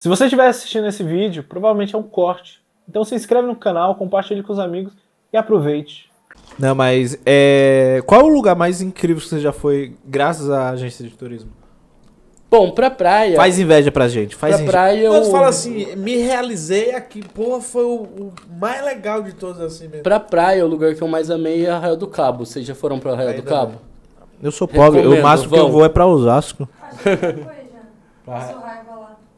Se você estiver assistindo esse vídeo, provavelmente é um corte. Então se inscreve no canal, compartilhe com os amigos e aproveite. Não, mas é... qual é o lugar mais incrível que você já foi graças à agência de turismo? Bom, pra praia. Faz inveja pra gente. Faz pra inveja. praia. Eu... Quando falo assim, me realizei aqui. Porra, foi o, o, mais legal de todos assim mesmo. Pra praia, o lugar que eu mais amei é Arraial do Cabo. Vocês já foram pra Arraial do Cabo? Não. Eu sou pobre. Recomendo, o máximo vão. que eu vou é pra Osasco. Acho que foi já.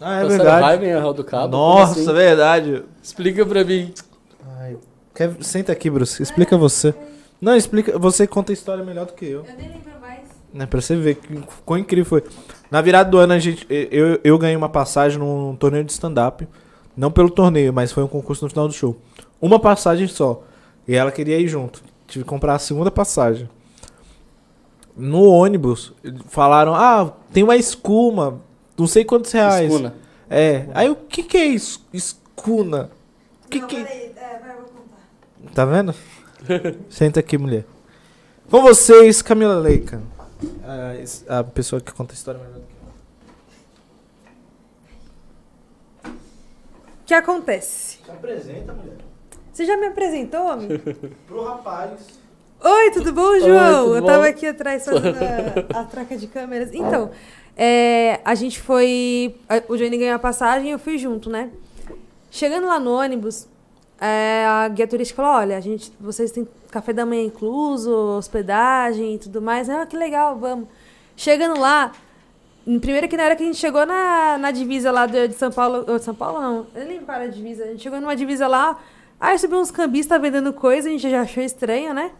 Ah, é então, verdade. Raiven é o do Cabo. Nossa, assim? É verdade. Explica pra mim. Ai, quer, senta aqui, Bruce. Explica você. Não, explica. Você conta a história melhor do que eu. Eu nem lembro mais. É, pra você ver quão incrível foi. Na virada do ano, a gente, eu, eu ganhei uma passagem num torneio de stand-up. Não pelo torneio, mas foi um concurso no final do show. Uma passagem só. E ela queria ir junto. Tive que comprar a segunda passagem. No ônibus, falaram: Ah, tem uma escuma não sei quantos reais. Escuna. É. Aí o que, que é isso? Escuna. O que não, que... É? Peraí, é, vou contar. Tá vendo? Senta aqui, mulher. Com vocês, Camila Leica. A, a pessoa que conta a história é melhor do que O que acontece? Se apresenta, mulher. Você já me apresentou, amigo? Pro rapaz. Oi, tudo bom, João? Oi, tudo eu estava aqui atrás fazendo a, a troca de câmeras. Então, é, a gente foi. O Johnny ganhou a passagem e eu fui junto, né? Chegando lá no ônibus, é, a guia turística falou: olha, a gente, vocês têm café da manhã incluso, hospedagem e tudo mais. Ah, que legal, vamos. Chegando lá, primeiro que na hora que a gente chegou na, na divisa lá de, de São Paulo. Ou de São Paulo não, eu nem para a divisa. A gente chegou numa divisa lá, aí subiu uns cambistas vendendo coisa, a gente já achou estranho, né?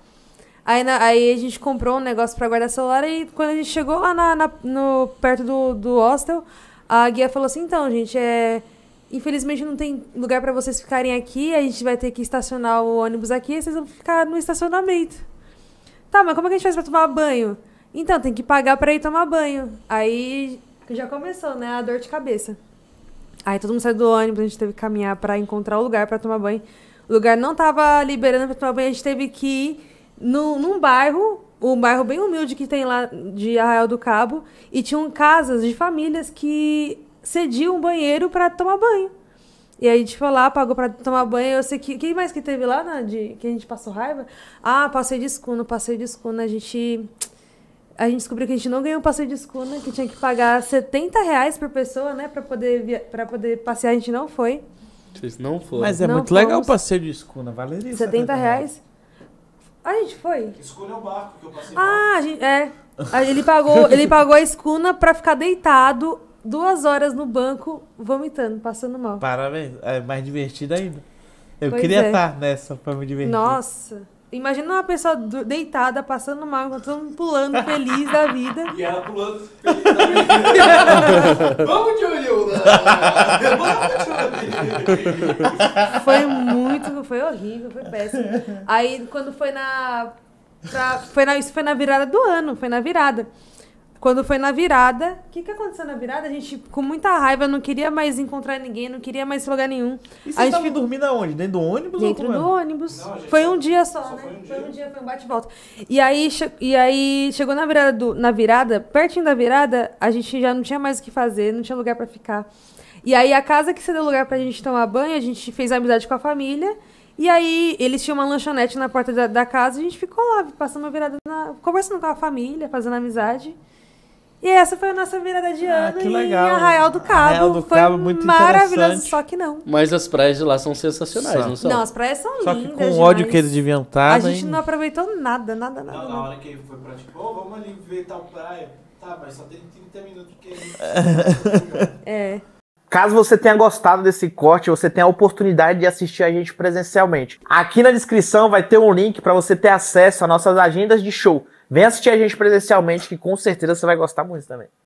Aí, na, aí a gente comprou um negócio para guardar celular e quando a gente chegou lá na, na, no, perto do, do hostel, a guia falou assim, então, gente, é, infelizmente não tem lugar para vocês ficarem aqui, a gente vai ter que estacionar o ônibus aqui e vocês vão ficar no estacionamento. Tá, mas como é que a gente faz pra tomar banho? Então, tem que pagar para ir tomar banho. Aí já começou, né? A dor de cabeça. Aí todo mundo saiu do ônibus, a gente teve que caminhar para encontrar o lugar para tomar banho. O lugar não tava liberando pra tomar banho, a gente teve que ir no, num bairro, um bairro bem humilde que tem lá de Arraial do Cabo, e tinham casas de famílias que cediam um banheiro para tomar banho. E aí a gente foi lá, pagou pra tomar banho. Eu sei que. Quem mais que teve lá, né, de, que a gente passou raiva? Ah, passeio de escuna passeio de escuna A gente. A gente descobriu que a gente não ganhou passeio de escuna, que tinha que pagar 70 reais por pessoa, né? Pra poder, via... Pra poder passear, a gente não foi. Vocês não foram. Mas é não muito fomos. legal o passeio de escuna, valeria. 70 né? reais. A gente foi? Que escolha o barco que eu passei Ah, a gente, é. Ele pagou, ele pagou a escuna pra ficar deitado duas horas no banco, vomitando, passando mal. Parabéns. É mais divertido ainda. Eu pois queria é. estar tá nessa pra me divertir. Nossa. Imagina uma pessoa deitada, passando mal, todo mundo pulando feliz da vida. E ela pulando feliz da vida. Vamos, Júlio! Vamos, Júlio! Foi muito foi horrível, foi péssimo. Aí quando foi na. Pra, foi na isso foi na virada do ano, foi na virada. Quando foi na virada, o que, que aconteceu na virada? A gente, com muita raiva, não queria mais encontrar ninguém, não queria mais lugar nenhum. E vocês estavam dormindo aonde? Dentro do ônibus? Dentro do ônibus. Não, foi um dia só, só né? Foi um dia. foi um dia, foi um bate-volta. E aí, e aí chegou na virada, do, na virada, pertinho da virada, a gente já não tinha mais o que fazer, não tinha lugar para ficar. E aí a casa que você deu lugar pra gente tomar banho, a gente fez amizade com a família. E aí, eles tinham uma lanchonete na porta da, da casa, a gente ficou lá, passando uma virada, na, conversando com a família, fazendo amizade. E essa foi a nossa virada de ah, ano ah, que legal. em Arraial do Cabo. Arraial do foi Cabo, muito maravilhoso, só que não. Mas as praias de lá são sensacionais, só. não são? Não, as praias são só lindas. Que com o ódio que eles deviam estar. Tá, a né? gente hein? não aproveitou nada, nada, nada. Não, na hora que ele foi pra tipo, oh, vamos ali ver tal praia. Tá, mas só tem 30 minutos que é. é. Caso você tenha gostado desse corte, você tem a oportunidade de assistir a gente presencialmente. Aqui na descrição vai ter um link para você ter acesso às nossas agendas de show. Vem assistir a gente presencialmente, que com certeza você vai gostar muito também.